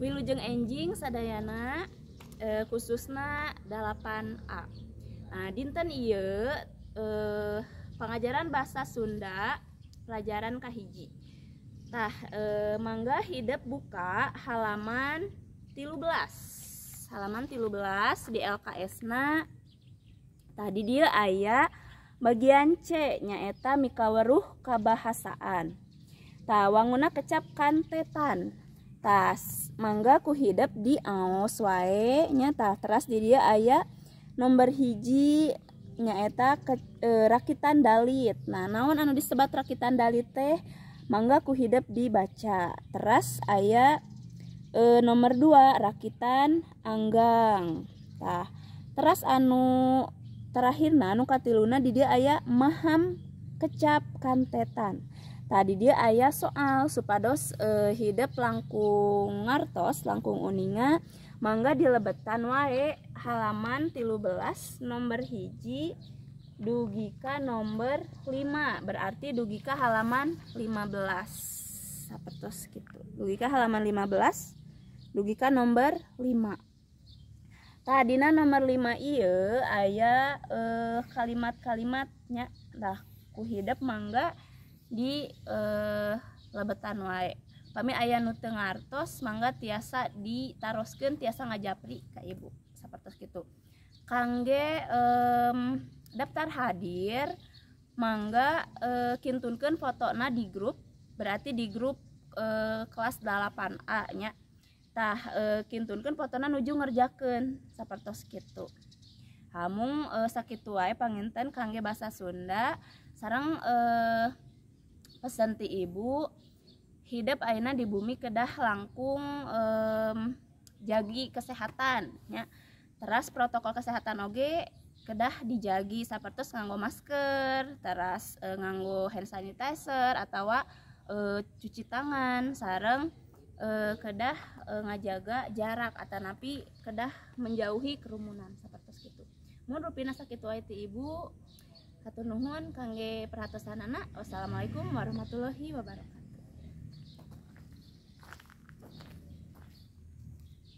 Wilujeng enjing sadayana khususnya eh, khususna 8a nah dinten iya pengajaran bahasa Sunda pelajaran kahiji Tah e, mangga hidup buka halaman 13 halaman 13 di LKS na tadi dia ayah bagian C nyaeta mikaweruh kabahasaan Wanguna kecap kantetan tas mangga ku hidup di aos wae nya teras di dia ayah nomor hiji nyaeta ke, e, rakitan dalit nah naon anu disebat rakitan dalit teh mangga ku hidup dibaca teras ayah e, nomor 2 rakitan anggang tah teras anu terakhir nah anu katiluna di dia ayah maham kecap kantetan tadi dia ayah soal supados e, hidup langkung ngartos langkung uninga mangga di dilebetan wae halaman belas nomor hiji dugika nomor 5 berarti dugika halaman 15 sapertos gitu dugika halaman 15 dugika nomor 5 tadina nomor 5 iya ayah eh, kalimat-kalimatnya dah ku hidup mangga di eh, lebetan wae kami ayah nu tengartos mangga tiasa ditaroskan tiasa ngajapri ke ibu seperti itu. kangge um, daftar hadir mangga uh, eh, kintunkan na di grup berarti di grup uh, kelas 8A nya tah uh, kintunkan fotona nuju ngerjakan seperti itu. hamung uh, sakit waik panginten kangge bahasa Sunda sarang uh, pesan ti ibu hidup aina di bumi kedah langkung um, jagi kesehatan ya teras protokol kesehatan oge kedah dijagi seperti nganggo masker teras e, nganggo hand sanitizer atau e, cuci tangan sarang e, kedah e, ngajaga jarak atau napi kedah menjauhi kerumunan seperti itu mau rupina sakit wae ibu Hatur nuhun kangge perhatosan anak. Wassalamualaikum warahmatullahi wabarakatuh.